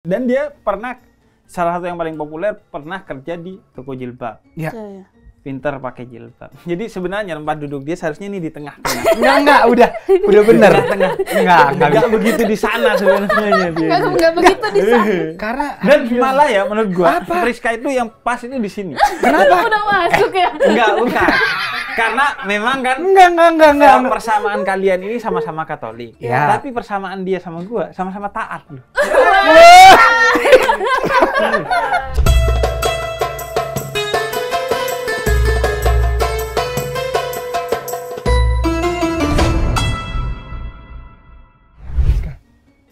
Dan dia pernah salah satu yang paling populer pernah kerja di toko jilbab. Iya. Yeah. pinter pakai jilbab. Jadi sebenarnya tempat duduk dia seharusnya ini di tengah enggak enggak, udah udah bener. tengah. Enggak, enggak, enggak begitu di sana sebenarnya dia. Enggak, enggak begitu di sana. Karena dan malah ya menurut gua Apa? Priska itu yang pas itu di sini. Kenapa? udah masuk ya. Eh, enggak, bukan. Karena memang kan enggak enggak enggak enggak. Persamaan kalian ini sama-sama Katolik. Ya. Tapi persamaan dia sama gua sama-sama taat loh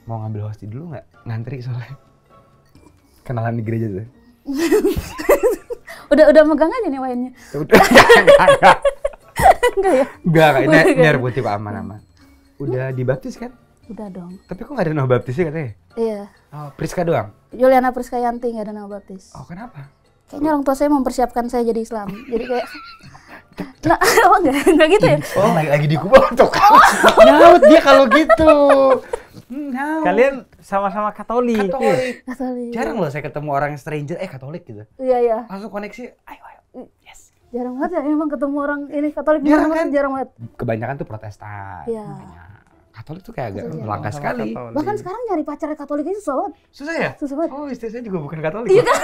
mau ngambil hosti dulu nggak? Ngantri soalnya. Kenalan di gereja tuh. udah udah megang aja nih wainnya. Udah. enggak, enggak. ya? Enggak, ini, ini air putih Pak aman-aman. Udah dibaptis kan? Udah dong. Tapi kok nggak ada nama baptisnya katanya? Iya. Oh, Priska doang? Juliana Priska Yanti, nggak ada nama baptis. Oh, kenapa? Kayaknya orang tua saya mempersiapkan saya jadi Islam. jadi kayak... Nah, apa enggak, oh, enggak gitu ya? Oh, lagi, lagi dikubur untuk kan. Oh. Nyaut dia kalau gitu. Nyaut. Kalian sama-sama Katolik. Katolik. Katolik. Jarang loh saya ketemu orang stranger, eh Katolik gitu. Iya, iya. Langsung koneksi, ayo, ayo. Yes. Jarang banget ya, emang ketemu orang ini Katolik. Jarang kan? Jarang banget. Kebanyakan tuh protestan. Iya. Katolik tuh kayak agak langka sekali. Katolik. Bahkan sekarang nyari pacar Katolik itu susah banget. Susah ya? Susah banget. Oh, istri saya juga bukan Katolik. Iya kan?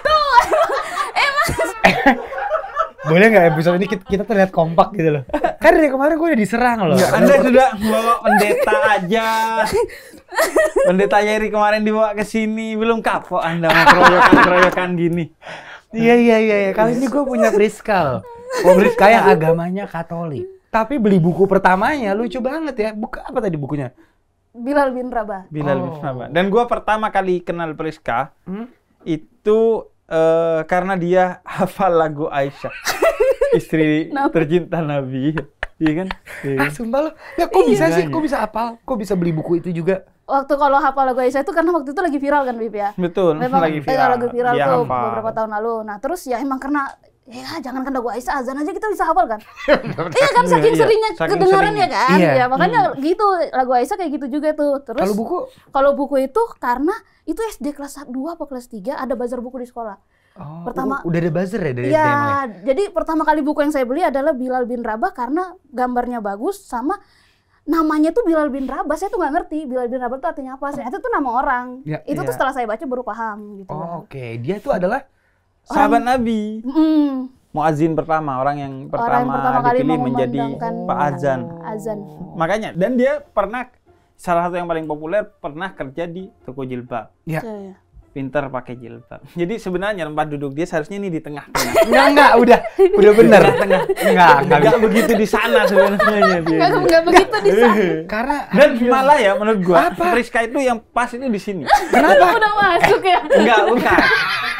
Tuh. Emang. Boleh nggak episode ini kita, kita terlihat kompak gitu loh. Kan dari kemarin gue udah diserang loh. Ya, anda sudah bawa pendeta aja. pendeta Yeri kemarin dibawa ke sini belum kapok Anda mau keroyokan-keroyokan gini. Iya, iya iya iya, kali ini gue punya Priska loh. Oh, yang agamanya Katolik. Tapi beli buku pertamanya lucu banget ya. Buka apa tadi bukunya? Bilal bin Rabah. Bilal oh. bin Rabah. Dan gue pertama kali kenal Priska hmm? itu uh, karena dia hafal lagu Aisyah, istri tercinta Nabi. Iya kan? Iya Ah, sumpah lo. Ya kok iya. bisa sih? Kok bisa hafal? Kok bisa beli buku itu juga? Waktu kalau hafal lagu Aisyah itu karena waktu itu lagi viral kan, Bib ya? Betul, Memang, lagi eh, viral. Eh, lagu viral ya, tuh hafal. beberapa tahun lalu. Nah, terus ya emang karena ya jangan kan dakwah Aisyah azan aja kita bisa hafal kan iya, iya kan saking iya, iya. seringnya saking kedengaran ya seringnya. ya kan iya. ya makanya hmm. gitu lagu Aisyah kayak gitu juga tuh terus kalau buku kalau buku itu karena itu SD kelas 2 apa kelas 3 ada bazar buku di sekolah Oh, pertama udah ada buzzer ya dari iya, ya, Jadi pertama kali buku yang saya beli adalah Bilal bin Rabah karena gambarnya bagus sama namanya tuh Bilal bin Rabah. Saya tuh nggak ngerti Bilal bin Rabah itu artinya apa. Saya itu tuh nama orang. Ya, itu ya. tuh setelah saya baca baru paham gitu. Oh, Oke, okay. dia tuh adalah sahabat orang, Nabi. Mm, Muazin pertama, orang yang pertama, orang yang pertama dipilih kali menjadi Pak iya, Azan. Azan. Makanya dan dia pernah salah satu yang paling populer pernah kerja di toko jilbab. Iya. Yeah. Pinter pakai jilbab. Jadi sebenarnya tempat duduk dia seharusnya ini di tengah-tengah. enggak, enggak, udah udah bener. tengah. Enggak, enggak, enggak begitu di sana sebenarnya dia. Enggak, enggak begitu di sana. Karena dan malah ya menurut gua, Apa? Priska itu yang pas itu di sini. Kenapa? Udah masuk ya. Enggak, bukan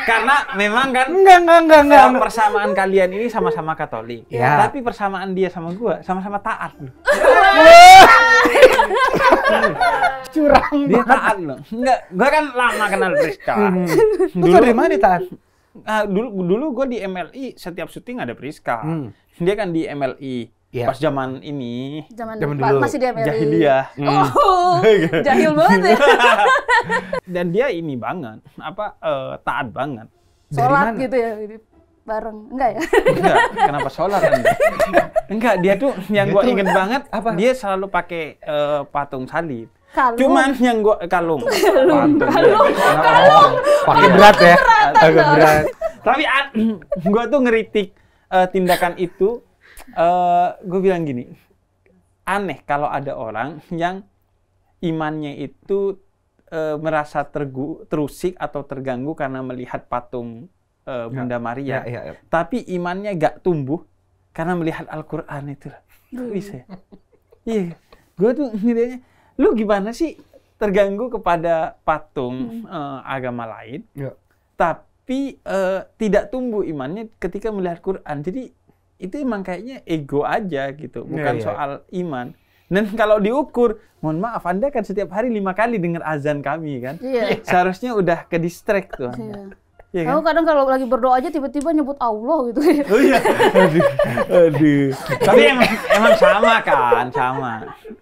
karena memang kan enggak enggak enggak enggak persamaan kalian ini sama-sama Katolik. Ya. Tapi persamaan dia sama gua sama-sama taat loh. Curang dia taat loh. Enggak, gua kan lama kenal Priska. Hmm. Dulu dari mana taat? Uh, dulu dulu gua di MLI setiap syuting ada Priska. Hmm. Dia kan di MLI Yeah. Pas zaman ini, zaman, zaman dulu masih dia Amerika. Jahiliyah. Oh, hmm. jahil banget ya. Dan dia ini banget, apa uh, taat banget. Sholat gitu ya bareng enggak ya enggak kenapa sholat kan? enggak dia tuh yang gue inget banget apa dia selalu pakai uh, patung salib kalung. cuman yang gue kalung kalung ya. kalung, kalung. Oh, kalung. pakai berat ya agak berat tapi ah, gue tuh ngeritik uh, tindakan itu Eh, gue bilang gini, aneh kalau ada orang yang imannya itu uh, merasa tergu, terusik atau terganggu karena melihat patung uh, Bunda ya. Maria, ya, ya, ya. tapi imannya gak tumbuh karena melihat Al-Quran itu. Gak bisa. Ya? Iya, gue tuh ngiranya, lu gimana sih terganggu kepada patung hmm. uh, agama lain, ya. tapi uh, tidak tumbuh imannya ketika melihat Quran. Jadi itu emang kayaknya ego aja gitu, iya, bukan yeah, yeah. soal iman. Dan kalau diukur, mohon maaf, Anda kan setiap hari lima kali dengar azan kami kan, yeah. seharusnya udah ke distract tuh Anda. Yeah. Ya iya kan? Aku kadang kalau lagi berdoa aja tiba-tiba nyebut Allah gitu. Oh iya. aduh. aduh. Tapi emang, emang sama kan, sama.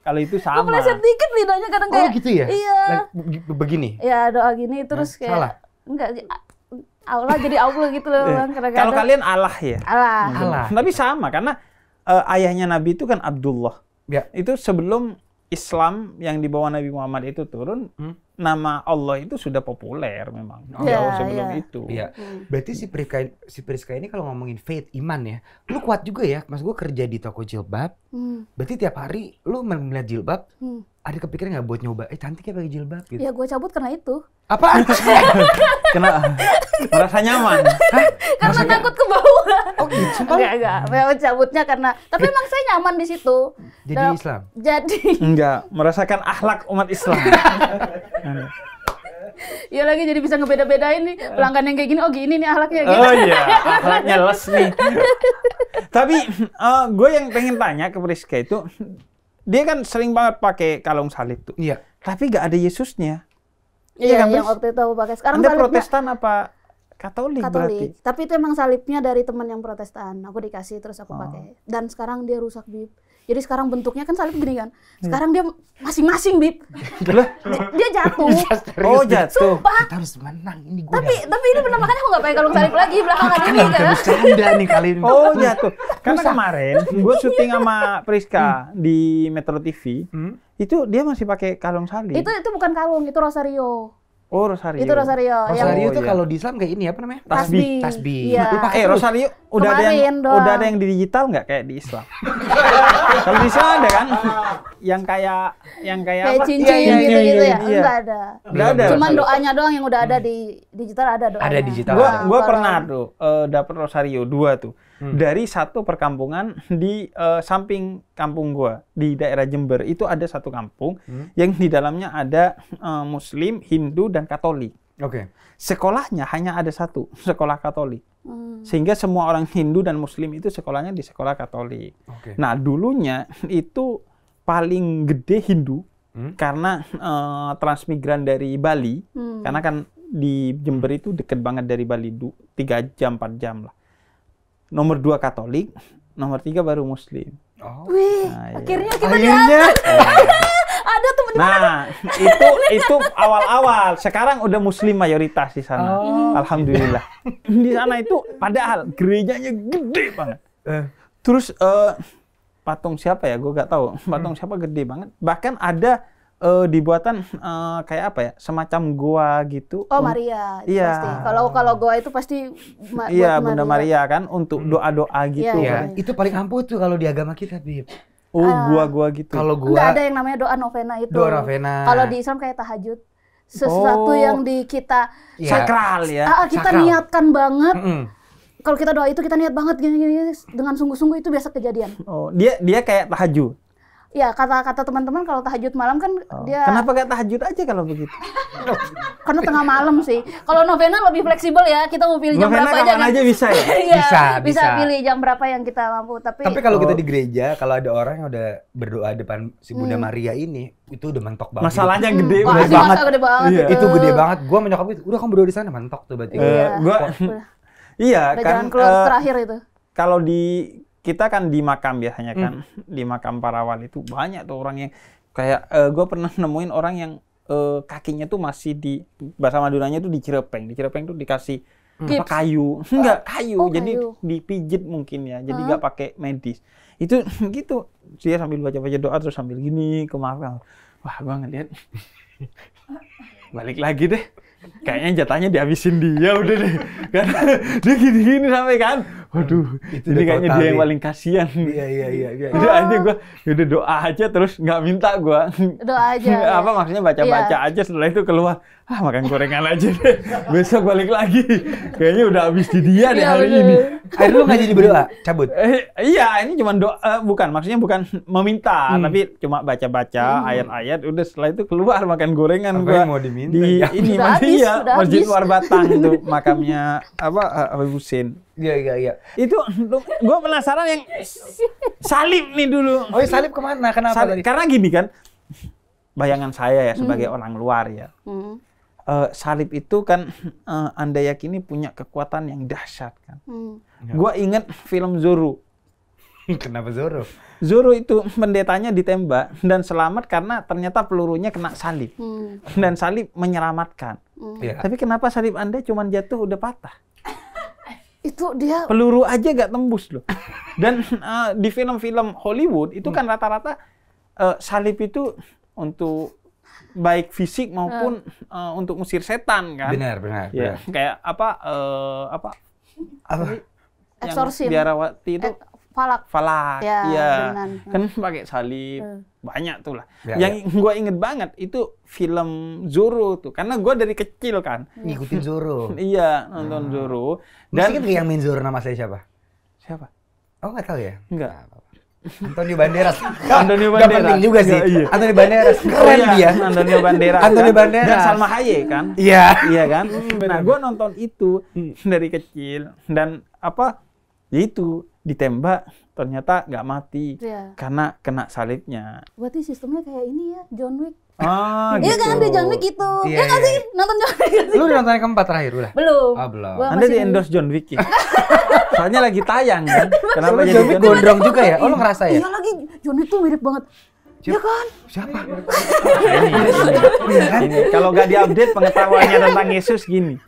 Kalau itu sama. meleset dikit lidahnya kadang oh, kayak. Oh gitu ya? Iya. Begini? Iya doa gini terus nah, kayak. Salah? Enggak, Allah jadi Allah gitu loh eh, bang. Kalau kalian Allah ya. Allah. Hmm. Allah. Tapi sama karena uh, ayahnya Nabi itu kan Abdullah. Ya. Itu sebelum Islam yang dibawa Nabi Muhammad itu turun, hmm? nama Allah itu sudah populer memang oh. Iya, jauh yeah, sebelum yeah. itu. Iya. Hmm. Berarti si Priska si Priska ini kalau ngomongin faith iman ya, lu kuat juga ya. Mas gue kerja di toko jilbab. Hmm. Berarti tiap hari lu melihat jilbab, hmm. ada kepikiran nggak buat nyoba? Eh cantik ya pakai jilbab gitu. Ya gue cabut karena itu. Apa? karena merasa nyaman. Hah? Karena Maksudnya? takut ke bawah. Oh gitu, Gak, Enggak, enggak. Hmm. cabutnya karena, tapi emang saya nyaman di situ. Jadi Dan, Islam? Jadi. Enggak, merasakan akhlak umat Islam. Anu. Iya lagi jadi bisa ngebeda-bedain nih pelanggan yang kayak gini oh gini nih ahlaknya gitu. Oh iya, ahlaknya les nih. Tapi uh, gue yang pengen tanya ke Priska itu dia kan sering banget pakai kalung salib tuh. Iya. Tapi gak ada Yesusnya. Iya, iya kan, yang waktu itu aku pakai. Sekarang Anda salibnya... Protestan apa Katolik, Katolik. berarti. Tapi itu emang salibnya dari teman yang Protestan. Aku dikasih terus aku oh. pakai. Dan sekarang dia rusak bib. Jadi sekarang bentuknya kan salib gini kan. Hmm. Sekarang dia masing-masing, Bib. dia, dia jatuh. oh, jatuh. Sumpah. Kita harus menang ini gua. Tapi dah. tapi ini benar makanya aku nggak pakai kalung salib lagi belakangan ini kan. Bercanda nih kali ini. Oh, jatuh. Karena kemarin gue syuting sama Priska hmm. di Metro TV. Hmm? Itu dia masih pakai kalung salib. Itu itu bukan kalung, itu rosario. Oh Rosario. Itu Rosario. Rosario itu oh, iya. kalau di Islam kayak ini apa namanya? Tasbih. Tasbih. Iya. eh, Rosario udah Kemarin ada yang doang. udah ada yang di digital nggak kayak di Islam? kalau di Islam ada kan? yang kayak yang kayak kayak apa? cincin iya, iya, ya, gitu gitu ya. Enggak ada. Enggak ada. Cuman doanya doang yang udah ada di digital ada doanya. Ada digital. Gua gua pernah tuh uh, dapet Rosario dua tuh hmm. dari satu perkampungan di uh, samping kampung gua di daerah Jember itu ada satu kampung hmm. yang di dalamnya ada uh, Muslim, Hindu dan Katolik. Oke. Okay. Sekolahnya hanya ada satu sekolah Katolik. Hmm. Sehingga semua orang Hindu dan Muslim itu sekolahnya di sekolah Katolik. Okay. Nah dulunya itu paling gede Hindu hmm? karena uh, transmigran dari Bali hmm. karena kan di Jember itu deket banget dari Bali, tiga jam, empat jam lah nomor dua Katolik, nomor tiga baru Muslim. Oh. Wih, nah, iya. akhirnya kita akhirnya. Iya. ada teman Nah, itu itu awal-awal. Sekarang udah Muslim mayoritas di sana. Oh. Iya. Alhamdulillah. di sana itu padahal gerejanya gede banget. Eh. Terus uh, patung siapa ya? Gue gak tahu. Patung siapa gede banget. Bahkan ada uh, dibuatan uh, kayak apa ya semacam gua gitu oh Maria iya pasti kalau kalau gua itu pasti ma iya Bunda Maria. kan untuk doa doa gitu iya, kan itu paling ampuh tuh kalau di agama kita Bib oh uh, gua-gua gitu kalau gua Enggak ada yang namanya doa novena itu doa novena kalau di Islam kayak tahajud sesuatu oh. yang di kita yeah. sakral ya ah, kita sakral. niatkan banget mm -mm kalau kita doa itu kita niat banget gini gini, gini dengan sungguh-sungguh itu biasa kejadian. Oh, dia dia kayak tahajud ya kata-kata teman-teman kalau tahajud malam kan oh. dia kenapa gak tahajud aja kalau begitu karena tengah malam sih kalau novena lebih fleksibel ya kita mau pilih jam berapa aja, kan? aja bisa ya? Iya, bisa, bisa bisa pilih jam berapa yang kita mampu tapi tapi kalau oh. kita di gereja kalau ada orang yang udah berdoa depan si bunda hmm. Maria ini itu udah mentok banget masalahnya hmm. gede, gede, banget. gede banget iya. itu. gede banget gue menyokap itu udah kamu berdoa di sana mentok tuh berarti iya. Uh, gua, iya kan jalan keluar uh, terakhir itu kalau di kita kan di makam biasanya kan mm. di makam para wali itu banyak tuh orang yang kayak uh, eh, gue pernah nemuin orang yang uh, kakinya tuh masih di bahasa Maduranya tuh dicirepeng, dicirepeng tuh dikasih mm. apa kayu enggak kayu oh, jadi kayu. dipijit mungkin ya jadi nggak huh? pakai medis itu gitu dia sambil baca baca doa terus sambil gini ke makam wah gue ngeliat balik lagi deh kayaknya jatahnya dihabisin dia udah deh kan dia gini-gini sampai kan waduh hmm, itu ini kayaknya dia yang paling kasihan iya iya iya iya udah aja gue udah doa aja terus nggak minta gue doa aja iya. apa maksudnya baca baca iya. aja setelah itu keluar ah makan gorengan aja deh besok balik lagi kayaknya udah habis di dia deh iya, hari ini akhirnya lu nggak jadi berdoa cabut eh, iya ini cuma doa eh, bukan maksudnya bukan meminta hmm. tapi cuma baca baca hmm. ayat-ayat udah setelah itu keluar makan gorengan apa gua mau diminta di ya. ini masih ya iya, masjid luar batang itu makamnya apa Abu eh, Husin Iya iya iya. Itu gue penasaran yang salib nih dulu. Oh ya salib kemana? Kenapa? Salib, tadi? Karena gini kan, bayangan saya ya sebagai hmm. orang luar ya. Hmm. Uh, salib itu kan uh, anda yakini punya kekuatan yang dahsyat kan. Hmm. Ya. Gue inget film Zoro. Kenapa Zoro? Zoro itu pendetanya ditembak dan selamat karena ternyata pelurunya kena salib. Hmm. Dan salib menyelamatkan. Hmm. Ya. Tapi kenapa salib Anda cuma jatuh udah patah? itu dia peluru aja gak tembus loh. Dan uh, di film-film Hollywood itu kan hmm. rata-rata uh, salib itu untuk baik fisik maupun uh. Uh, untuk musir setan kan. Benar, benar. Ya, kayak apa uh, apa apa? Eksorsin. Biarawati itu falak falak ya, ya. kan pakai salib hmm. banyak tuh lah ya, yang ya. gue inget banget itu film Zoro tuh karena gue dari kecil kan ya. ngikutin Zoro iya nonton hmm. Ah. Zoro dan Mungkin yang main Zoro nama saya siapa siapa oh nggak tahu ya Enggak. Antonio Banderas. Antonio Banderas. Gak penting juga sih. Iya. Antonio Banderas. Oh, keren oh, iya. dia. Antonio Banderas. Antonio Banderas. Dan Salma Hayek kan? Iya. Iya kan? Hmm, nah, gue nonton itu hmm. dari kecil dan apa? Ya itu ditembak ternyata nggak mati yeah. karena kena salibnya. Berarti sistemnya kayak ini ya John Wick. Ah, gitu. Iya kan gitu. di John Wick itu Iya yeah, yeah. sih iya. nonton John Wick. Lu udah nonton yang keempat terakhir udah? Belum. Ah, belum. Gua Anda di endorse John Wick ya? Soalnya lagi tayang kan. Kenapa jadi John Wick gondrong juga ya? Oh, lu ngerasa ya? Iya lagi John Wick tuh mirip banget Ya kan? Siapa? Kalau nggak diupdate pengetahuannya tentang Yesus gini.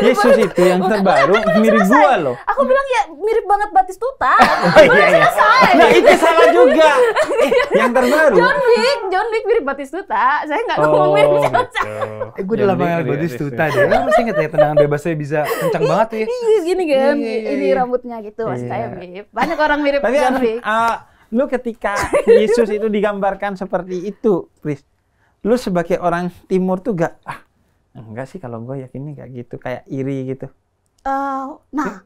Yesus itu yang terbaru mirip gua loh. Aku bilang ya mirip banget Batistuta. oh, iya, iya. Nah itu salah juga. Eh, yang terbaru. John Wick, John Wick mirip Batistuta. Saya nggak ngomongin oh, mirip Caca. Gitu. Eh, gue udah lama mirip Batistuta deh. Lu masih inget ya tenang bebas saya bisa kencang banget ya. Iya, gini kan, ini iya, iya, rambutnya gitu Mas saya mirip. Banyak orang mirip John Wick. Ah, lu ketika Yesus itu digambarkan seperti itu, Pris, lu sebagai orang Timur tuh gak ah enggak sih kalau gue yakinnya gak gitu kayak iri gitu. Uh, nah,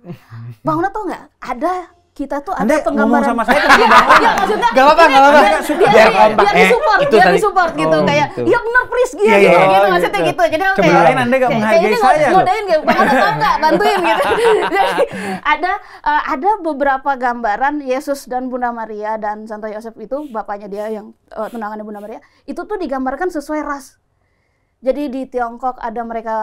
Bang Una tau nggak ada kita tuh ada penggambaran sama saya kenapa bangun? Ya, maksudnya gak apa-apa, gak apa-apa. Dia, biar Biar eh, disupport, eh, oh, disupport gitu oh, kayak gitu. ya benar Pris gitu, gitu, gitu maksudnya iya. gitu. Jadi kayak Coba Anda gak menghargai saya. Ngodain gitu, pengen tahu enggak bantuin gitu. Jadi ada eh, ada beberapa gambaran Yesus dan Bunda Maria dan Santo Yosef itu bapaknya dia yang uh, tunangannya Bunda Maria itu tuh digambarkan sesuai ras jadi di Tiongkok ada mereka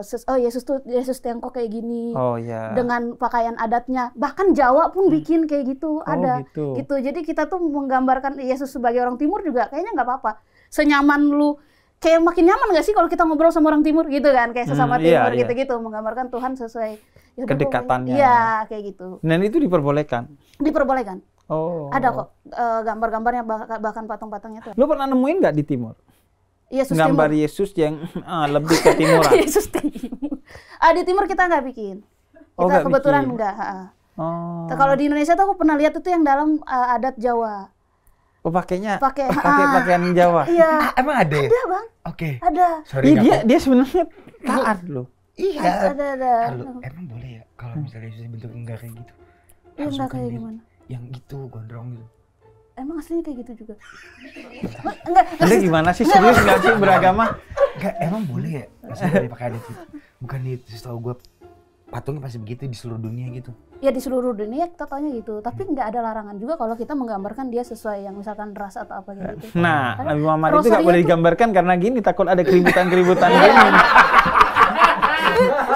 uh, oh Yesus tuh Yesus Tiongkok kayak gini. Oh Yeah. Dengan pakaian adatnya. Bahkan Jawa pun hmm. bikin kayak gitu, oh, ada. Gitu. gitu. Jadi kita tuh menggambarkan Yesus sebagai orang timur juga kayaknya nggak apa-apa. Senyaman lu kayak makin nyaman gak sih kalau kita ngobrol sama orang timur gitu kan kayak sesama hmm, iya, timur iya. gitu-gitu menggambarkan Tuhan sesuai ya kedekatannya. Iya, kayak gitu. Dan itu diperbolehkan. Diperbolehkan. Oh. Ada kok uh, gambar-gambarnya bahkan patung-patungnya tuh. Lu pernah nemuin nggak di timur? Iya, Yesus gambar timur. Yesus yang uh, lebih ke timur. Yesus timur. Ah, di timur kita nggak bikin. Oh, kita oh, gak kebetulan bikin. enggak. Oh. Kalau di Indonesia tuh aku pernah lihat itu yang dalam uh, adat Jawa. Oh, pakainya pakai pakai ah. pakaian Jawa. Iya. Ah, emang ada? Ada, Bang. Oke. Okay. Ada. Sorry, ya, dia dia sebenarnya taat loh. Iya. Ada, ada. Kalau emang boleh ya kalau hmm. misalnya Yesus bentuk enggak kayak gitu. Iya, enggak kayak gimana? Yang gitu gondrong gitu emang aslinya kayak gitu juga enggak, enggak Anda gimana sih serius nggak sih beragama enggak emang boleh ya maksudnya pakai adat itu bukan itu setahu gue patungnya pasti begitu di seluruh dunia gitu ya di seluruh dunia totalnya gitu tapi hmm. nggak ada larangan juga kalau kita menggambarkan dia sesuai yang misalkan ras atau apa gitu nah Nabi Muhammad itu nggak boleh digambarkan karena gini takut ada keributan keributan gini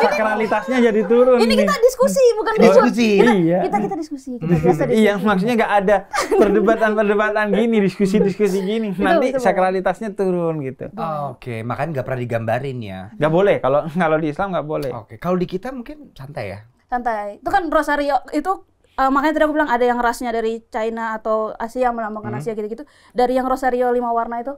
sakralitasnya jadi turun. Ini kita diskusi bukan oh, diskusi. Kita, iya. kita kita diskusi. Kita iya, diskusi. Iya, maksudnya nggak ada perdebatan-perdebatan gini, diskusi-diskusi gini. Nanti sakralitasnya turun gitu. Oh, Oke, okay. makanya nggak pernah digambarin ya. Nggak boleh kalau kalau di Islam nggak boleh. Oke, okay. kalau di kita mungkin santai ya. Santai. Itu kan rosario itu uh, makanya tadi aku bilang ada yang rasnya dari China atau Asia melambangkan hmm. Asia gitu-gitu. Dari yang rosario lima warna itu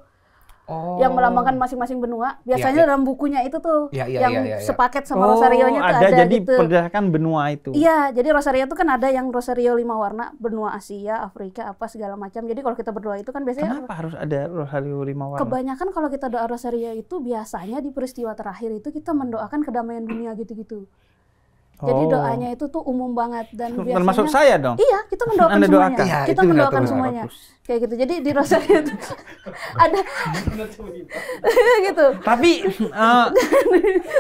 Oh. yang melambangkan masing-masing benua. Ya, biasanya ya, ya. dalam bukunya itu tuh ya, ya, yang ya, ya, ya. sepaket sama oh, rosarionya tuh ada, ada jadi gitu. berdasarkan benua itu. Iya, jadi Rosario itu kan ada yang Rosario lima warna, benua Asia, Afrika, apa segala macam. Jadi kalau kita berdoa itu kan biasanya Kenapa harus ada Rosario lima warna? Kebanyakan kalau kita doa Rosario itu biasanya di peristiwa terakhir itu kita mendoakan kedamaian dunia gitu-gitu. Jadi oh. doanya itu tuh umum banget dan biasanya termasuk saya dong. Iya, kita mendoakan Anda semuanya. Doakan. Ya, kita mendoakan semuanya. Bagus. Kayak gitu. Jadi di Rosario itu ada gitu. Tapi uh,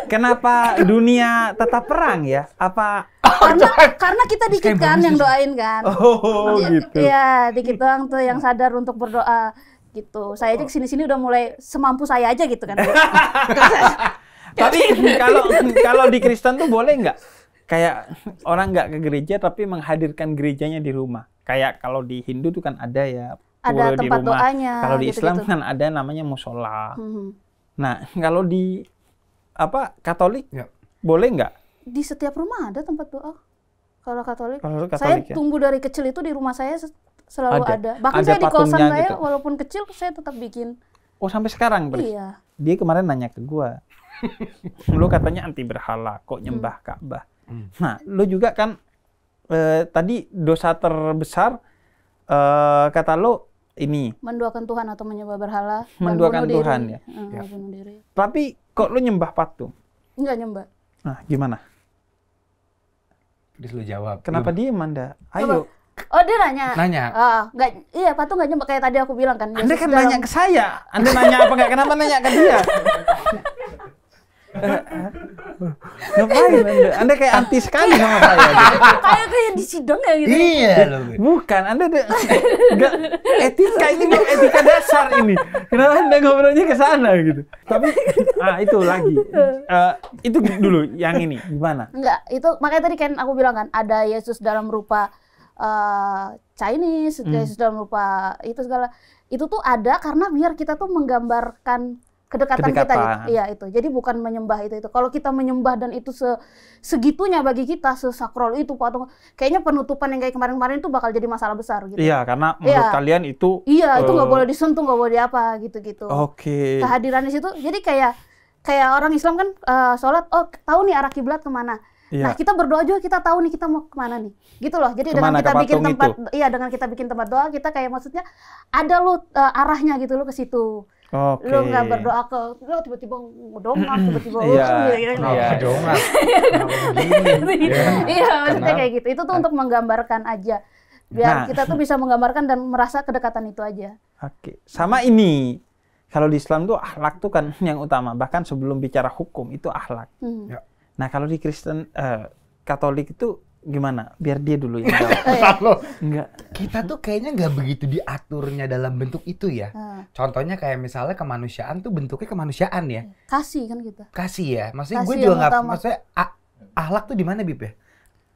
kenapa dunia tetap perang ya? Apa karena karena kita dikit kan yang doain kan. Oh, iya, gitu. Iya, dikit doang tuh yang sadar untuk berdoa gitu. Saya aja kesini-sini udah mulai semampu saya aja gitu kan. Tapi kalau kalau di Kristen tuh boleh nggak kayak orang nggak ke gereja tapi menghadirkan gerejanya di rumah. Kayak kalau di Hindu tuh kan ada ya ada tempat di rumah. doanya. Kalau di gitu, Islam gitu. kan ada namanya musola. Hmm. Nah kalau di apa Katolik ya. boleh nggak? Di setiap rumah ada tempat doa. Kalau Katolik, kalau Katolik saya ya? tumbuh dari kecil itu di rumah saya selalu ada. ada. Bahkan ada saya di kosan saya gitu. walaupun kecil saya tetap bikin. Oh sampai sekarang berarti? Iya. Dia kemarin nanya ke gua, lu katanya anti berhala, kok nyembah hmm. Ka'bah? Hmm. Nah, lo juga kan eh, tadi dosa terbesar eh, kata lo ini menduakan Tuhan atau menyembah berhala, menduakan Tuhan diri. ya. Hmm, ya. diri. Tapi kok lo nyembah patung? Enggak nyembah. Nah, gimana? Terus lo jawab. Kenapa dia Manda? Ayo. Coba. Oh dia nanya. Nanya. Oh, ah, gak, iya patung gak nyembah kayak tadi aku bilang kan. Anda kan nanya ke saya. Anda nanya apa nggak? Kenapa nanya ke dia? Ngapain Anda? kayak anti sekali sama saya. Gitu. Kayak kayak di sidang ya gitu. Iya loh. Bukan, Anda enggak etika ini bukan etika dasar ini. Kenapa Anda ngobrolnya ke sana gitu? Tapi ah itu lagi. Eh, itu dulu yang ini gimana? Enggak, itu makanya tadi kan aku bilang kan ada Yesus dalam rupa uh, Chinese, hmm. Yesus dalam rupa itu segala. Itu tuh ada karena biar kita tuh menggambarkan kedekatan, kedekatan kita gitu. Iya itu. Jadi bukan menyembah itu itu. Kalau kita menyembah dan itu se segitunya bagi kita sesakrol itu patung kayaknya penutupan yang kayak kemarin-kemarin itu bakal jadi masalah besar gitu. Iya, karena iya. menurut iya. kalian itu Iya, uh... itu nggak eh, boleh disentuh, nggak boleh apa gitu-gitu. Oke. Okay. Kehadiran di situ jadi kayak kayak orang Islam kan uh, sholat, oh tahu nih arah kiblat kemana. Iya. Nah kita berdoa juga kita tahu nih kita mau kemana nih, gitu loh. Jadi kemana, dengan kita bikin tempat, itu? iya dengan kita bikin tempat doa kita kayak maksudnya ada lo uh, eh, arahnya gitu lo ke situ. Okay. Lu nggak berdoa ke lo tiba-tiba ngedongak, tiba-tiba iya, gitu kan? Iya, dongak. Iya, iya, maksudnya kayak gitu. Itu tuh untuk menggambarkan aja biar nah. kita tuh bisa menggambarkan dan merasa kedekatan itu aja. Oke, okay. sama ini. Kalau di Islam tuh ahlak tuh kan yang utama. Bahkan sebelum bicara hukum itu akhlak. Hmm. Ya. Nah, kalau di Kristen uh, Katolik itu gimana? Biar dia dulu yang jawab. Iya. Enggak. Kita tuh kayaknya nggak begitu diaturnya dalam bentuk itu ya. Hmm. Contohnya kayak misalnya kemanusiaan tuh bentuknya kemanusiaan ya. Kasih kan kita. Gitu. Kasih ya. Maksudnya gue juga nggak. Maksudnya ahlak tuh di mana bib ya?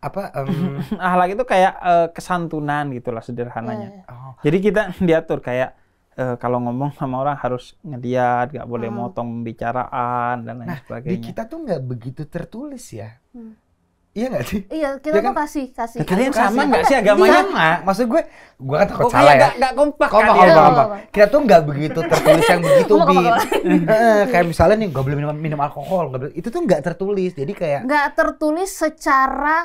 Apa? Um... ahlak itu kayak uh, kesantunan gitulah sederhananya. Yeah, yeah. Oh. Jadi kita diatur kayak uh, kalau ngomong sama orang harus ngediat nggak boleh hmm. motong pembicaraan dan lain nah, sebagainya. Di kita tuh nggak begitu tertulis ya. Hmm. Iya gak sih? Iya, kita ya kan? tuh kasih, kasih. Nah, kalian sama gak sih agamanya? Iya. Sama. Maksud gue, gue kan takut oh, salah iya, ya. Gak, kompak, kompak Kompak, iya. kompak, Kita tuh gak begitu tertulis yang begitu, Bim. kayak misalnya nih, gak boleh minum, minum alkohol. Gak boleh. Itu tuh gak tertulis, jadi kayak... Gak tertulis secara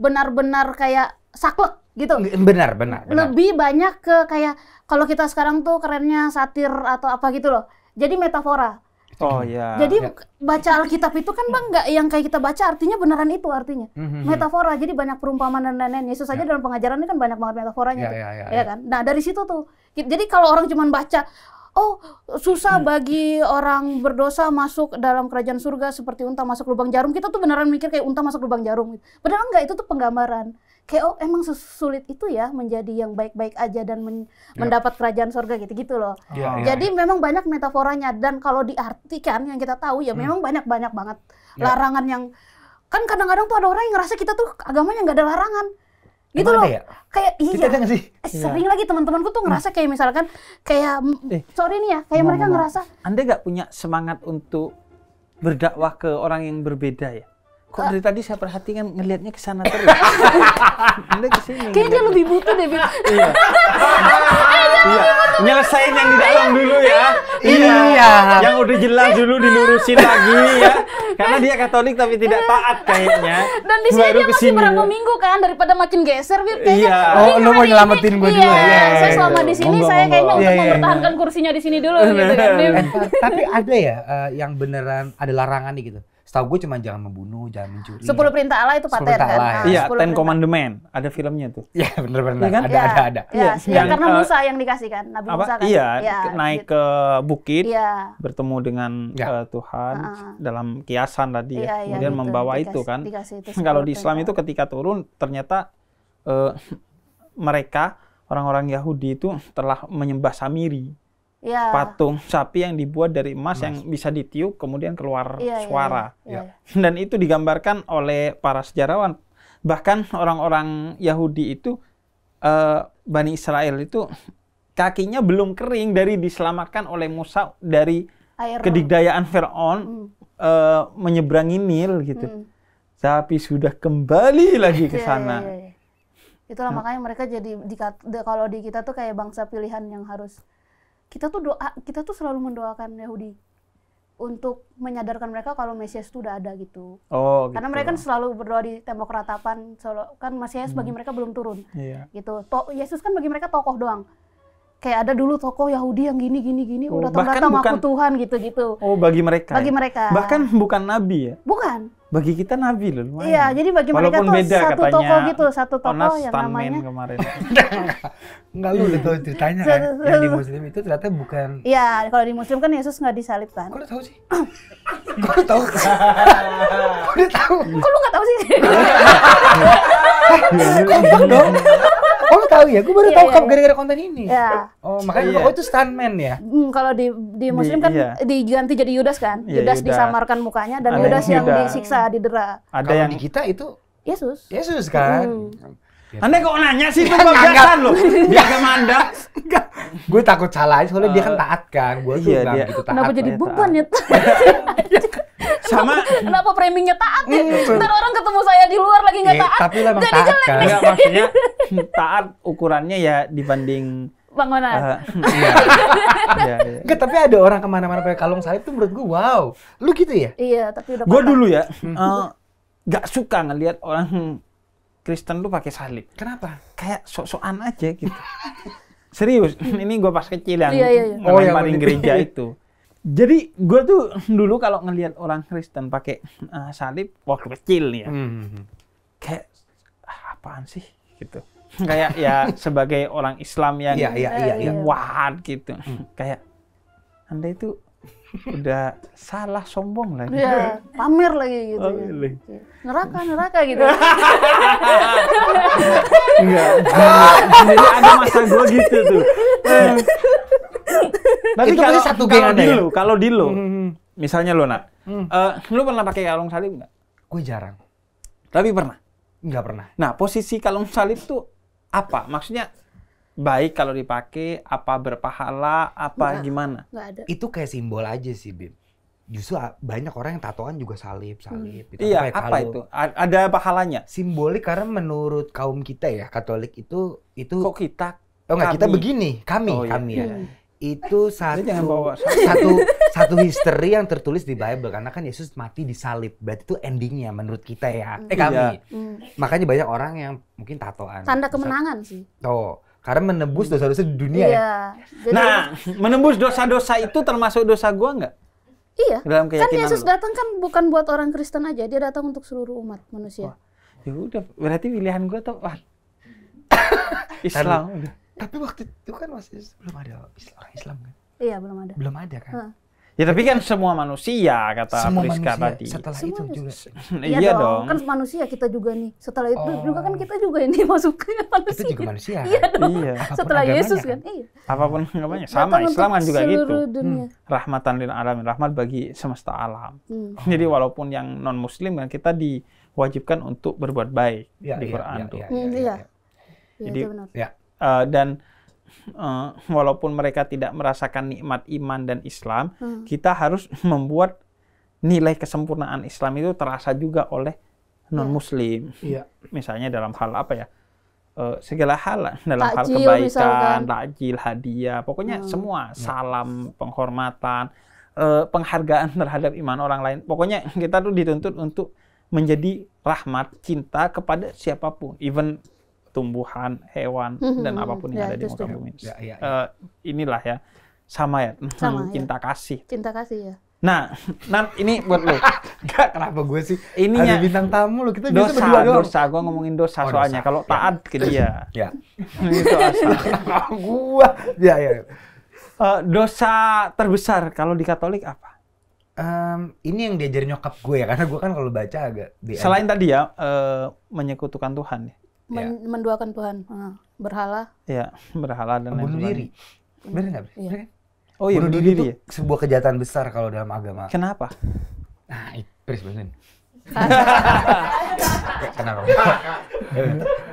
benar-benar kayak saklek gitu. Benar, benar, benar. Lebih banyak ke kayak, kalau kita sekarang tuh kerennya satir atau apa gitu loh. Jadi metafora Oh hmm. iya. Jadi ya. baca Alkitab itu kan Bang nggak yang kayak kita baca artinya beneran itu artinya. Mm-hmm. Metafora. Hmm. Jadi banyak perumpamaan dan lain-lain. Yesus saja ya. dalam pengajaran pengajarannya kan banyak banget metaforanya ya, ya, ya iya iya. ya, ya, kan? Nah, dari situ tuh. Jadi kalau orang cuma baca Oh, susah bagi orang berdosa masuk dalam kerajaan surga seperti unta masuk lubang jarum. Kita tuh beneran mikir kayak unta masuk lubang jarum. Padahal gitu. enggak, itu tuh penggambaran. KO oh, emang sulit itu ya menjadi yang baik-baik aja dan men yep. Iya. mendapat kerajaan sorga gitu-gitu loh. Yeah, yeah, Jadi yeah. memang banyak metaforanya dan kalau diartikan yang kita tahu ya hmm. memang banyak-banyak banget yeah. larangan yang kan kadang-kadang tuh ada orang yang ngerasa kita tuh agamanya nggak ada larangan. Gitu loh. Ya? Kayak iya. Kita sih? Eh, iya. Sering yeah. lagi teman-temanku tuh hmm. ngerasa kayak misalkan kayak eh, sorry nih ya, kayak mereka ngerasa Anda nggak punya semangat untuk berdakwah ke orang yang berbeda ya? Kok dari tadi saya perhatikan ngelihatnya ke sana terus. anda ke sini. Kayaknya dia lebih butuh deh, Iya. iya. Nyelesain yang di dalam iya. dulu ya. Iya. Iya. iya. Yang udah jelas dulu dilurusin lagi ya. Karena dia Katolik tapi tidak taat kayaknya. Dan di sini dia masih berapa minggu kan daripada makin geser, Bib. Kayaknya. Iya. Oh, lu mau nyelamatin gue dulu. Iya. Saya selama di sini saya kayaknya untuk mempertahankan kursinya di sini dulu gitu kan, eh, Tapi ada ya eh, yang beneran ada larangan nih gitu Setahu gue cuma jangan membunuh, jangan mencuri. Sepuluh perintah Allah itu paten kan? Allah. Nah, iya, Ten Commandment. Ada filmnya tuh. Iya, benar bener iya Kan? Ada, ya. ada, ada, ada. Ya, ya. Iya, yang, karena eh, Musa yang dikasih kan, Nabi apa? Musa kan? Iya, ya, naik gitu. ke bukit, ya. bertemu dengan ya. uh, Tuhan uh -huh. dalam kiasan tadi. Ya, ya, Kemudian gitu. membawa dikasih, itu kan. Dikasih itu nah, Kalau di Islam itu ketika turun, ternyata uh, mereka, orang-orang Yahudi itu telah menyembah Samiri ya. patung sapi yang dibuat dari emas, emas yang bisa ditiup kemudian keluar iya, iya, iya. ya, suara. ya, ya. Dan itu digambarkan oleh para sejarawan. Bahkan orang-orang Yahudi itu uh, Bani Israel itu kakinya belum kering dari diselamatkan oleh Musa dari Air kedigdayaan Firaun hmm. uh, menyeberangi Nil gitu. Hmm. Tapi sudah kembali lagi ke sana. ya, ya, ya. Itulah nah. makanya mereka jadi di, di, kalau di kita tuh kayak bangsa pilihan yang harus kita tuh doa kita tuh selalu mendoakan Yahudi untuk menyadarkan mereka kalau Mesias itu udah ada gitu. Oh, gitu. Karena mereka kan selalu berdoa di tembok ratapan, selalu, kan Mesias hmm. bagi mereka belum turun. Iya. Gitu. Yesus kan bagi mereka tokoh doang kayak ada dulu tokoh Yahudi yang gini gini gini oh, udah oh, datang bukan, aku Tuhan gitu gitu. Oh bagi mereka. Bagi ya? mereka. Bahkan bukan nabi ya. Bukan. Bagi kita nabi loh. Lumayan. Iya jadi bagi Walaupun mereka beda, tuh satu katanya, tokoh gitu satu tokoh yang namanya. kemarin. Enggak lu udah ceritanya kan? yang di Muslim itu ternyata bukan. Iya kalau di Muslim kan Yesus nggak disalib kan? Kok tahu sih? Kok lu tahu? Kok lu tahu? Kok lu nggak tahu sih? dong? Oh lu tahu ya? Gue baru iya, tahu iya, kamu iya. gara-gara konten ini. Ya. Oh makanya yeah. oh itu stuntman ya? Hmm, kalau di di Muslim kan diganti jadi Yudas kan? Yudas, disamarkan mukanya dan Yudas yang disiksa, didera. Ada yang di kita itu Yesus. Yesus kan. Hmm. Iya. Anda kok nanya sih itu kebiasaan loh. Dia agak manda. Gue takut salah soalnya uh, dia kan eh, taat kan. Gue tuh iya, dia, gitu taat. Kenapa jadi beban ya? Sama kenapa framingnya taat ya? Iya. Ntar orang ketemu saya di luar lagi nggak iya, taat. Tapi lah jadi taat kan. Enggak, maksudnya hmm, taat ukurannya ya dibanding bangunan. Uh, iya. iya, iya. Nggak, tapi ada orang kemana-mana pakai kalung salib tuh menurut gue wow. Lu gitu ya? Iya, tapi udah Gue dulu ya, uh, hmm. eh, gak suka ngelihat orang Kristen tuh pakai salib. Kenapa? Kayak sok-sokan aja gitu. Serius, ini gue pas kecil yang iya, iya, iya. oh, iya, paling iya. gereja itu. Jadi gue tuh dulu kalau ngelihat orang Kristen pakai uh, salib waktu kecil nih ya, hmm, hmm, hmm. kayak ah, apaan sih gitu. kayak ya sebagai orang Islam yang, yeah, yeah, yeah. ya. gitu. Mm. kayak anda itu udah salah sombong lagi iya, gitu ya, pamer lagi gitu Oh, ya. neraka neraka gitu enggak jadi ada masa gue gitu tuh iya. tapi kalau satu kalau ada ya? kalau di hmm, hmm, hmm. misalnya lo nak hmm. uh, eh, lo pernah pakai kalung salib nggak gue jarang tapi pernah nggak pernah nah posisi kalung salib tuh apa maksudnya baik kalau dipakai, apa berpahala, apa Enggak. gimana? Enggak ada. Itu kayak simbol aja sih, Bim. Justru banyak orang yang tatoan juga salib, hmm. salib. Hmm. Gitu. Iya, apa kalau, itu? A ada pahalanya? Simbolik karena menurut kaum kita ya, Katolik itu itu. Kok kita? Oh enggak, kita begini, kami, oh, iya. kami ya. Hmm. Itu satu satu satu history yang tertulis di Bible karena kan Yesus mati di salib. Berarti itu endingnya menurut kita ya. Eh kami. Iya. Hmm. Makanya banyak orang yang mungkin tatoan. Tanda kemenangan sih. Oh karena menebus hmm. dosa-dosa di dunia iya, ya. Jadi, nah, menebus dosa-dosa itu termasuk dosa gua nggak? Iya. Dalam kan Yesus datang kan bukan buat orang Kristen aja, dia datang untuk seluruh umat manusia. Wah, ya udah, berarti pilihan gua tuh wah. Islam. Tapi, waktu itu kan masih belum ada Islam, Islam kan? Iya, belum ada. Belum ada kan? Hmm. Ya tapi kan semua manusia kata semua Priska manusia. tadi. Setelah semua itu juga. iya, ya dong. Kan manusia kita juga nih. Setelah itu oh. juga kan kita juga ini masuknya manusia. Kita juga manusia. Iya kan? dong. Iya. Setelah Yesus kan? kan. Iya. Apapun namanya sama Bahkan Islam kan juga gitu. Hmm. Rahmatan lil alamin, rahmat bagi semesta alam. Hmm. Jadi walaupun yang non muslim kan ya, kita diwajibkan untuk berbuat baik ya, di ya, Quran ya, tuh. Ya, hmm, iya. ya, iya, ya, ya, ya. Jadi ya. Uh, eh, dan uh, walaupun mereka tidak merasakan nikmat iman dan Islam, hmm. kita harus membuat nilai kesempurnaan Islam itu terasa juga oleh iya. non-Muslim. Iya. Misalnya dalam hal apa ya? Uh, segala hal dalam takjil, hal kebaikan, takjil, hadiah, pokoknya hmm. semua ya. salam, penghormatan, uh, penghargaan terhadap iman orang lain. Pokoknya kita tuh dituntut untuk menjadi rahmat, cinta kepada siapapun, even tumbuhan, hewan hmm, dan apapun yang ya, ada di muka bumi. Ya, ya, ya. Uh, inilah ya sama ya sama, ya. cinta ya. kasih. Cinta kasih ya. Nah, nah ini buat lo. Gak kenapa gue sih? Ini ya. bintang tamu lo. Kita dosa, biasa berdua Dosa, gue ngomongin dosa oh, soalnya. Kalau ya. taat ya. ke dia. Ya. Itu asal. gue. Ya, ya. Uh, dosa terbesar kalau di Katolik apa? Um, ini yang diajar nyokap gue ya, karena gue kan kalau baca agak. Selain tadi ya, uh, menyekutukan Tuhan ya. Iya. Men yeah. menduakan Tuhan, berhala. Iya, berhala dan bunuh diri. Benar nggak? Iya. Kan? Oh iya, bunuh, bunuh diri, diri itu ya? sebuah kejahatan besar kalau dalam agama. Kenapa? Nah, Pris, Kenapa?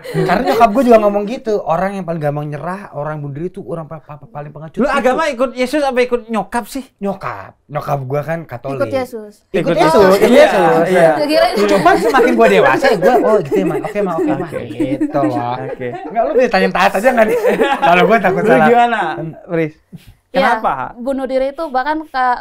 Karena nyokap gue juga ngomong gitu, orang yang paling gampang nyerah, orang bunuh diri itu orang paling pengecut. Lu agama ikut Yesus apa ikut nyokap sih? Nyokap. Nyokap gue kan Katolik. Ikut Yesus. Ikut, ikut Yesus. Yesus. Iya. iya. iya. Nah, cuman semakin gue dewasa, gue oh gitu ya, Oke mah, oke mah. Gitu lah. Oke. Enggak lu bisa tanya taat aja nggak nih? Kalau gue takut salah. Lu gimana, Riz? Ya, Kenapa? Ya, bunuh diri itu bahkan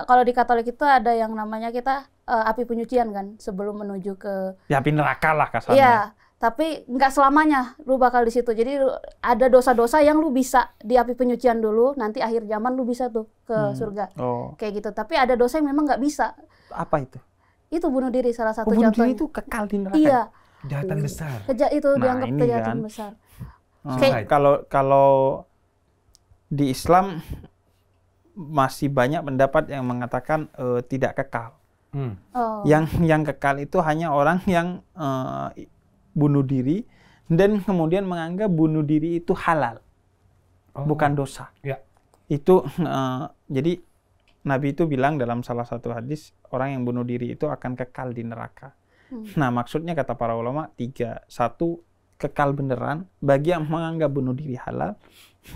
kalau di Katolik itu ada yang namanya kita uh, api penyucian kan sebelum menuju ke ya api neraka lah kasarnya. Iya, tapi nggak selamanya lu bakal di situ. Jadi ada dosa-dosa yang lu bisa di api penyucian dulu, nanti akhir zaman lu bisa tuh ke hmm. surga. Oh. Kayak gitu. Tapi ada dosa yang memang nggak bisa. Apa itu? Itu bunuh diri salah satu oh, bunuh diri itu kekal di neraka. Iya. Kejahatan ya? besar. Keja itu nah, dianggap kejahatan kan. besar. Hmm. Kayak nah, kalau kalau di Islam masih banyak pendapat yang mengatakan uh, tidak kekal. Hmm. Oh. Yang yang kekal itu hanya orang yang uh, bunuh diri dan kemudian menganggap bunuh diri itu halal, oh. bukan dosa. Ya. Itu uh, jadi Nabi itu bilang dalam salah satu hadis orang yang bunuh diri itu akan kekal di neraka. Hmm. Nah maksudnya kata para ulama tiga, satu kekal beneran bagi yang menganggap bunuh diri halal,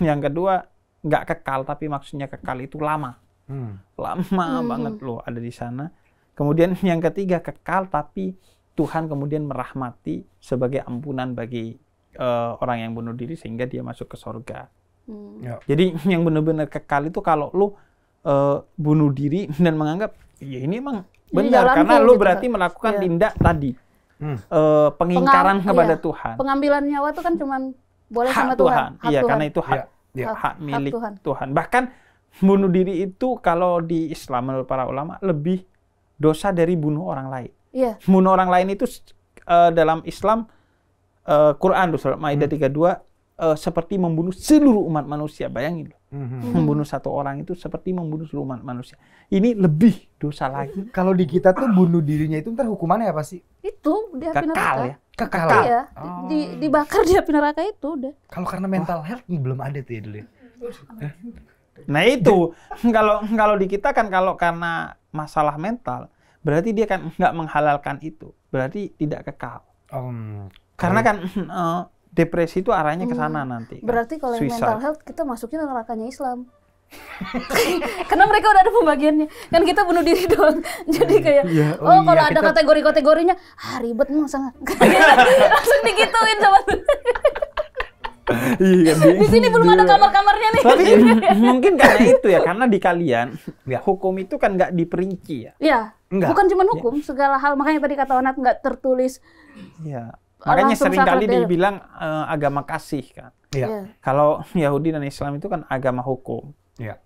yang kedua nggak kekal tapi maksudnya kekal itu lama, hmm. lama hmm. banget loh ada di sana Kemudian yang ketiga kekal tapi Tuhan kemudian merahmati sebagai ampunan bagi uh, orang yang bunuh diri sehingga dia masuk ke sorga. Hmm. Ya. Jadi yang benar-benar kekal itu kalau lu uh, bunuh diri dan menganggap ya ini emang iya, benar iya, karena lu gitu, berarti kan? melakukan ya. tindak tadi hmm. uh, pengingkaran Pengam, kepada iya. Tuhan. Pengambilan nyawa itu kan cuma boleh hak sama Tuhan. Tuhan. iya karena itu hak Ya. Hak, hak milik hak Tuhan. Tuhan. Bahkan bunuh diri itu kalau di Islam menurut para ulama lebih dosa dari bunuh orang lain. Yeah. Bunuh orang lain itu uh, dalam Islam uh, Quran tuh surat Maidah hmm. 32 uh, eh, seperti membunuh seluruh umat manusia. Bayangin loh. Hmm, hmm, hmm Membunuh satu orang itu seperti membunuh seluruh umat manusia. Ini lebih dosa lagi. Kalau di kita tuh bunuh dirinya itu ntar hukumannya apa sih? Itu dia api neraka. Kekal ya. Kekal. Iya. Oh. Di, dibakar di api neraka itu udah. Kalau karena mental health belum ada tuh ya dulu. Ya. Nah itu kalau kalau di kita kan kalau karena masalah mental berarti dia kan nggak menghalalkan itu berarti tidak kekal. Um, karena kan uh, depresi itu arahnya ke sana hmm. nanti. Kan? Berarti kalau yang mental health kita masuknya nerakanya Islam. Karena mereka udah ada pembagiannya. Kan kita bunuh diri doang. Jadi hmm, kayak ya, oh, oh iya, kalau ada kategori-kategorinya, ah ribet masa gitu. langsung digituin sama Iya, di sini belum ada kamar-kamarnya nih. Tapi mungkin karena itu ya, karena di kalian ya hukum itu kan nggak diperinci ya. Iya. Bukan cuma iya. hukum, ya. segala hal makanya tadi kata Onat nggak tertulis. Iya. Makanya dia. dibilang uh, agama kasih kan. Iya. Ya. Kalau Yahudi dan Islam itu kan agama hukum. Iya.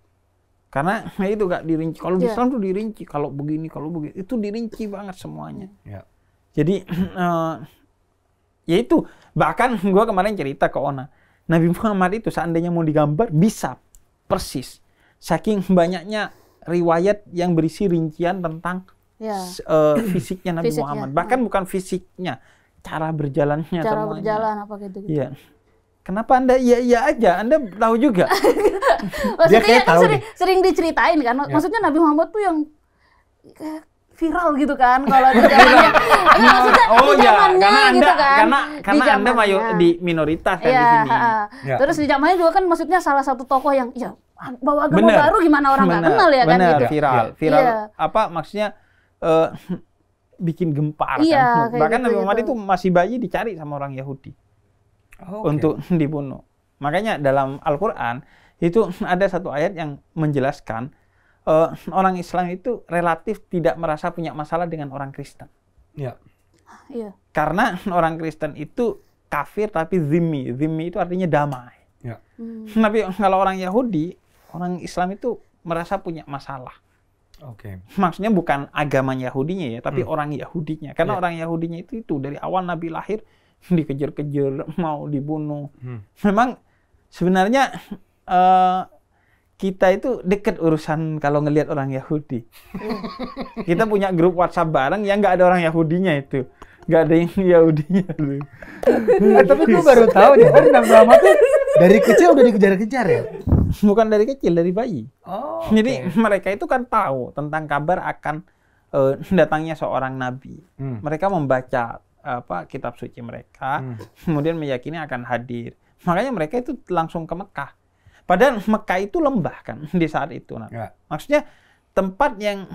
Karena itu nggak dirinci. Kalau ya. Islam tuh dirinci, kalau begini, kalau begitu itu dirinci banget semuanya. Iya. Jadi uh, ya itu bahkan gue kemarin cerita ke Ona Nabi Muhammad itu seandainya mau digambar bisa persis. Saking banyaknya riwayat yang berisi rincian tentang ya. uh, fisiknya Nabi fisiknya. Muhammad. Bahkan bukan fisiknya, cara berjalannya cara semuanya. berjalan apa gitu gitu ya. kenapa anda iya iya aja anda tahu juga maksudnya dia kan tahu sering, sering diceritain kan ya. maksudnya ya. Nabi Muhammad tuh yang kayak viral gitu kan kalau di iya, iya. Oh, iya. zamannya. maksudnya oh, di zamannya ya. karena anda, gitu kan. Karena karena di Anda mayor di minoritas kan ya, di sini. ya. Terus di zamannya juga kan maksudnya salah satu tokoh yang ya bawa agama bener. baru gimana orang nggak kenal ya bener. kan gitu. viral. Ya. Viral ya. apa maksudnya uh, bikin gempar ya, kan. Bahkan gitu, Nabi Muhammad gitu. itu masih bayi dicari sama orang Yahudi. Oh, okay. Untuk dibunuh. Makanya dalam Al-Qur'an itu ada satu ayat yang menjelaskan uh, orang Islam itu relatif tidak merasa punya masalah dengan orang Kristen. Ya. Ya. Karena orang Kristen itu kafir tapi zimmi. Zimmi itu artinya damai. Ya. Hmm. Tapi kalau orang Yahudi, orang Islam itu merasa punya masalah. Oke. Okay. Maksudnya bukan agama Yahudinya ya, tapi hmm. orang Yahudinya. Karena ya. orang Yahudinya itu itu dari awal Nabi lahir dikejar-kejar, mau dibunuh. Hmm. Memang sebenarnya uh, kita itu deket urusan kalau ngelihat orang Yahudi. kita punya grup WhatsApp bareng yang nggak ada orang Yahudinya itu. Gak ada yang Yahudinya. eh, tapi gue baru tahu jadi orang lama tuh dari kecil udah dikejar-kejar ya? Bukan dari kecil, dari bayi. Oh, Jadi mereka itu kan tahu tentang kabar akan uh, datangnya seorang nabi. Hmm. Mereka membaca apa kitab suci mereka, hmm. kemudian meyakini akan hadir. Makanya mereka itu langsung ke Mekah Padahal Mekah itu lembah kan di saat itu. Nah, ya. Maksudnya tempat yang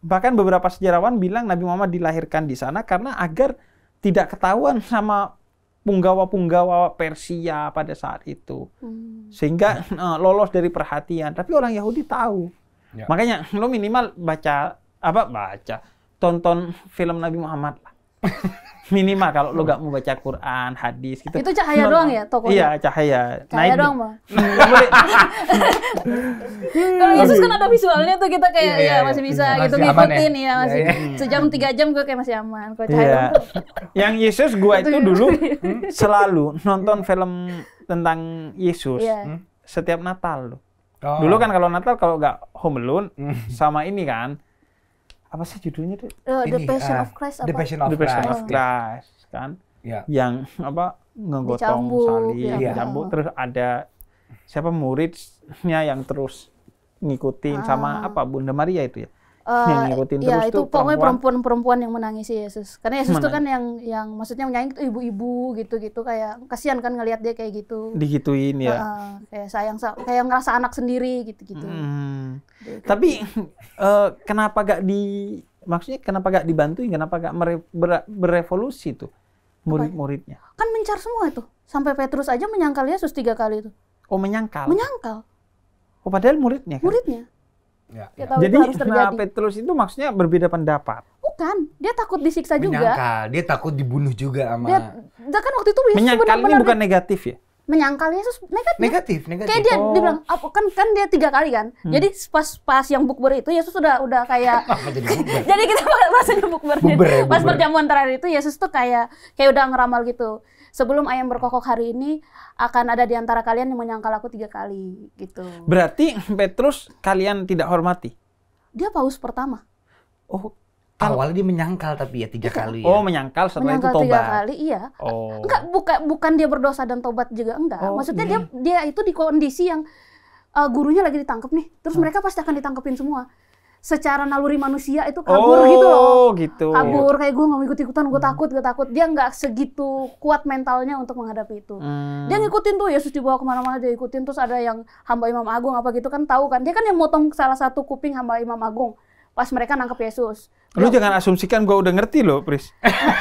bahkan beberapa sejarawan bilang Nabi Muhammad dilahirkan di sana karena agar tidak ketahuan sama punggawa-punggawa Persia pada saat itu. Hmm. Sehingga uh, lolos dari perhatian. Tapi orang Yahudi tahu. Ya. Makanya lo minimal baca apa baca tonton film Nabi Muhammad lah. minimal kalau lo gak mau baca Quran, hadis gitu. Itu cahaya no, doang ya tokonya? Iya, cahaya. Cahaya doang, Bang. Hmm, kalau Yesus kan ada visualnya tuh kita kayak iya, ya masih iya. bisa masih gitu ya? ngikutin ya, ya masih iya, iya. sejam tiga jam gue kayak masih aman. Kalau cahaya iya. doang. Yang Yesus gue itu dulu hmm, selalu nonton film tentang Yesus yeah. setiap Natal loh. Oh. Dulu kan kalau Natal kalau gak Home Alone hmm. sama ini kan apa sih judulnya tuh? Eh, the Ini, Passion uh, of Christ. Apa? The Passion of, the passion of Christ oh. kan? Yeah. Yang apa ngegotong salib, yeah. terus ada siapa muridnya yang terus ngikutin ah. sama apa Bunda Maria itu ya? uh, yang ngikutin ya, terus itu tuh pokoknya perempuan-perempuan yang menangisi Yesus. Karena Yesus itu kan yang yang maksudnya menyayangi itu ibu-ibu gitu-gitu kayak kasihan kan ngelihat dia kayak gitu. Digituin ya. Uh, kayak sayang kayak ngerasa anak sendiri gitu-gitu. Hmm. Gitu. Tapi uh, kenapa gak di maksudnya kenapa gak dibantuin, kenapa gak mere, ber, berevolusi tuh murid-muridnya? Kan mencar semua itu. Sampai Petrus aja menyangkal Yesus tiga kali itu. Oh menyangkal? Menyangkal. Oh padahal muridnya kan? Muridnya. Ya, ya. Jadi kenapa harus Petrus itu maksudnya berbeda pendapat. Bukan, dia takut disiksa Menyangka. juga. Dia takut dibunuh juga sama. Dia, dia kan waktu itu Yesus Menyangkal ini bukan negatif ya? Menyangkal Yesus negatif. Negatif, negatif. Kayak dia, oh. dia bilang, kan kan dia tiga kali kan. Hmm. Jadi pas pas yang bukber itu Yesus udah udah kayak. jadi kita bahasanya bukber. ya, pas perjamuan terakhir itu Yesus tuh kayak kayak udah ngeramal gitu sebelum ayam berkokok hari ini akan ada di antara kalian yang menyangkal aku tiga kali gitu. Berarti Petrus kalian tidak hormati? Dia paus pertama. Oh, kan awalnya dia menyangkal tapi ya tiga iya. kali. Ya. Oh menyangkal setelah menyangkal itu tobat. Tiga kali iya. Oh. Enggak bukan bukan dia berdosa dan tobat juga enggak. Oh, Maksudnya iya. dia dia itu di kondisi yang uh, gurunya lagi ditangkap nih. Terus hmm. mereka pasti akan ditangkepin semua secara naluri manusia itu kabur oh, gitu loh. Oh, gitu. Kabur kayak gue nggak ikut ikutan, gue hmm. takut, gue takut. Dia nggak segitu kuat mentalnya untuk menghadapi itu. Hmm. Dia ngikutin tuh Yesus dibawa kemana-mana dia ikutin terus ada yang hamba Imam Agung apa gitu kan tahu kan. Dia kan yang motong salah satu kuping hamba Imam Agung pas mereka nangkep Yesus. Lu Loh. jangan asumsikan gue udah ngerti loh, Pris.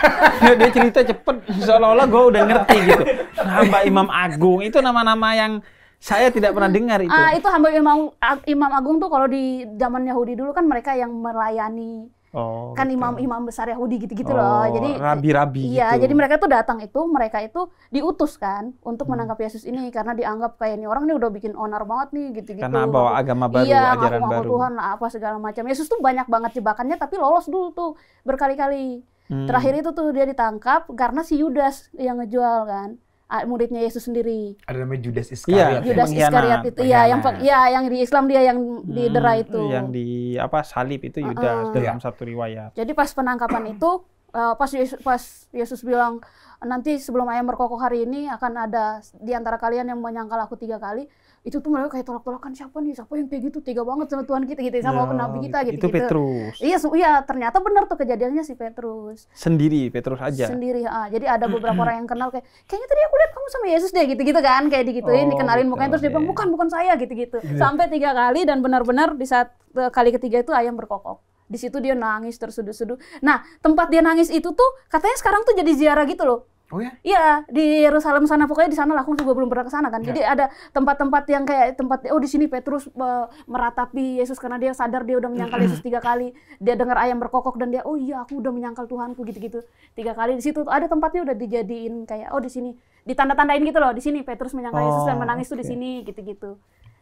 dia cerita cepet seolah-olah gue udah ngerti gitu. Hamba Imam Agung itu nama-nama yang saya tidak pernah dengar itu. Ah, itu hamba Imam Imam Agung tuh kalau di zaman Yahudi dulu kan mereka yang melayani Oh, kan gitu. imam-imam besar Yahudi gitu-gitu oh, loh. Jadi rabi-rabi Iya, gitu. jadi mereka tuh datang itu, mereka itu diutus kan untuk hmm. menangkap Yesus ini karena dianggap kayak ini orang ini udah bikin onar banget nih gitu-gitu. Karena bawa agama baru, iya, ajaran baru. Tuhan lah, apa segala macam. Yesus tuh banyak banget jebakannya tapi lolos dulu tuh berkali-kali. Hmm. Terakhir itu tuh dia ditangkap karena si Yudas yang ngejual kan muridnya Yesus sendiri. Ada namanya Judas iya, Iskariot. Iya, Judas Iskariot itu iya yang ya yang di Islam dia yang hmm, di hmm, itu. Yang di apa salib itu Judas uh, dalam iya. satu riwayat. Jadi pas penangkapan itu uh, pas Yesus, pas Yesus bilang nanti sebelum ayam berkokok hari ini akan ada di antara kalian yang menyangkal aku tiga kali itu tuh mereka kayak tolak-tolakan siapa nih siapa yang kayak gitu tega banget sama Tuhan kita gitu sama ya, nabi kita gitu itu gitu. Petrus iya iya ternyata benar tuh kejadiannya si Petrus sendiri Petrus aja sendiri ah jadi ada beberapa orang yang kenal kayak kayaknya tadi aku lihat kamu sama Yesus deh gitu gitu kan kayak digituin oh, dikenalin betul, mukanya terus dia bilang iya. bukan bukan saya gitu gitu sampai tiga kali dan benar-benar di saat e, kali ketiga itu ayam berkokok di situ dia nangis tersudu-sudu. Nah, tempat dia nangis itu tuh katanya sekarang tuh jadi ziarah gitu loh. Oh ya? Iya, di Yerusalem sana pokoknya di sana lah aku juga belum pernah ke sana kan. Ya. Jadi ada tempat-tempat yang kayak tempat oh di sini Petrus uh, meratapi Yesus karena dia sadar dia udah menyangkal Yesus tiga kali. Dia dengar ayam berkokok dan dia oh iya aku udah menyangkal Tuhanku gitu-gitu tiga kali di situ. Ada tempatnya udah dijadiin kayak oh di sini ditanda-tandain gitu loh di sini Petrus menyangkal oh, Yesus dan oh, menangis okay. tuh di sini gitu-gitu.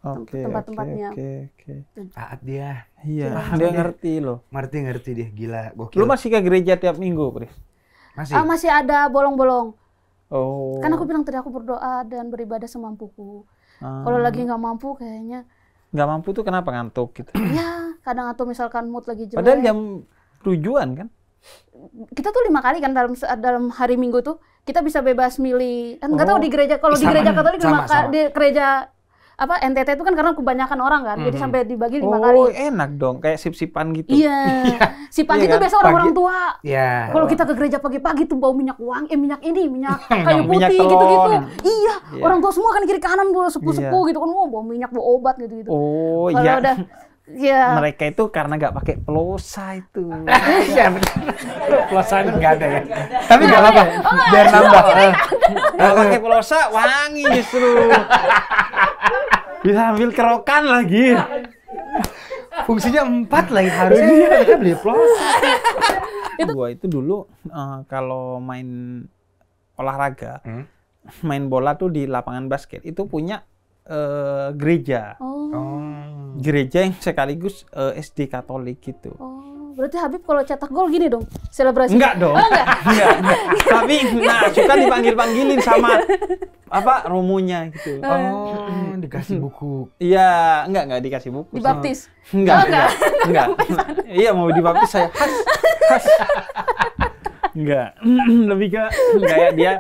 Okay, tempat-tempatnya. Oke, okay, oke, oke. Taat dia. Iya, dia ngerti loh. Ngerti, ngerti dia. Gila, gokil. Lu masih ke gereja tiap minggu, Pris? Masih? Uh, masih ada bolong-bolong. Oh. Kan aku bilang tadi aku berdoa dan beribadah semampuku. Hmm. Kalau lagi nggak mampu kayaknya. Nggak mampu tuh kenapa ngantuk gitu? ya, kadang atau misalkan mood lagi jelek. Padahal jam tujuan kan? Kita tuh lima kali kan dalam dalam hari Minggu tuh kita bisa bebas milih. Kan nggak oh. tahu di gereja kalau di gereja Katolik sama, lima sama. di gereja apa NTT itu kan karena kebanyakan orang kan, mm-hmm. jadi mhm. sampai dibagi lima oh, kali. Oh enak dong, kayak sip-sipan gitu. Iya, iya. sipan itu iya gitu kan? biasa orang-orang tua. Iya. Kalau kita ke gereja pagi-pagi tuh bau minyak wangi, eh minyak ini, minyak kayu putih gitu-gitu. Iya, yeah. orang tua semua kan kiri kanan bawa sepuh-sepuh yeah. gitu kan, oh, bawa minyak, bau obat gitu-gitu. Oh iya. iya. Mereka itu karena nggak pakai pelosa itu. Iya Pelosa itu nggak ada ya. Tapi nggak apa-apa. Oh, Biar nambah. Eh. Nggak pakai pelosa wangi justru bisa ambil kerokan lagi fungsinya empat lagi iya, harusnya mereka beli plus itu gua itu dulu uh, kalau main olahraga hmm? main bola tuh di lapangan basket itu punya uh, gereja oh. oh. gereja yang sekaligus uh, eh, SD Katolik gitu oh berarti Habib kalau cetak gol gini dong selebrasi enggak dong oh, enggak. enggak, enggak. tapi nah suka dipanggil panggilin sama apa romonya gitu oh, ya. oh dikasih buku iya enggak enggak dikasih buku dibaptis enggak oh, enggak enggak, iya mau dibaptis saya khas khas enggak lebih ke kayak dia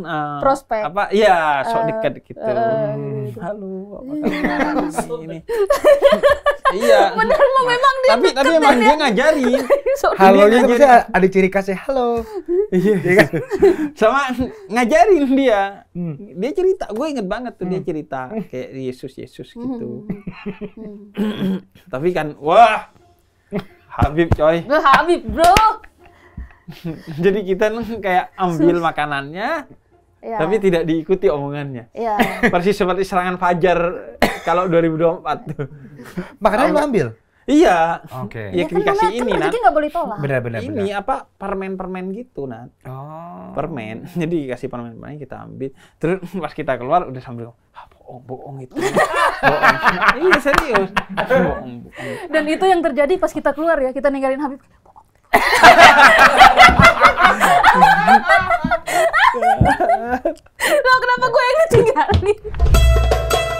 uh, prospek apa iya sok uh, eh, dekat gitu uh, halo apa iya. kabar ini iya benar lo nah, memang dia tapi tapi emang dia ngajarin halonya juga ada ciri khasnya halo iya, iya kan sama ngajarin dia hmm. dia cerita gue inget banget tuh dia hmm. cerita kayak Yesus Yesus hmm. gitu tapi kan wah Habib coy Duh, Habib bro jadi kita kayak ambil makanannya ya. tapi tidak diikuti omongannya. Iya. Persis seperti serangan fajar kalau 2024 tuh. Makanya lu ambil? Iya. Oke. Okay. Ya, iya, kan dikasih kan ini, kan Nat. Kan boleh tolak. Benar, benar, Ini benar. apa, permen-permen gitu, Nat. Oh. Permen. Jadi dikasih permen-permen kita ambil. Terus pas kita keluar udah sambil, bohong, bohong itu. bohong. iya, serius. bohong, Dan itu yang terjadi pas kita keluar ya, kita ninggalin Habib. Lo kenapa gue yang ditinggalin?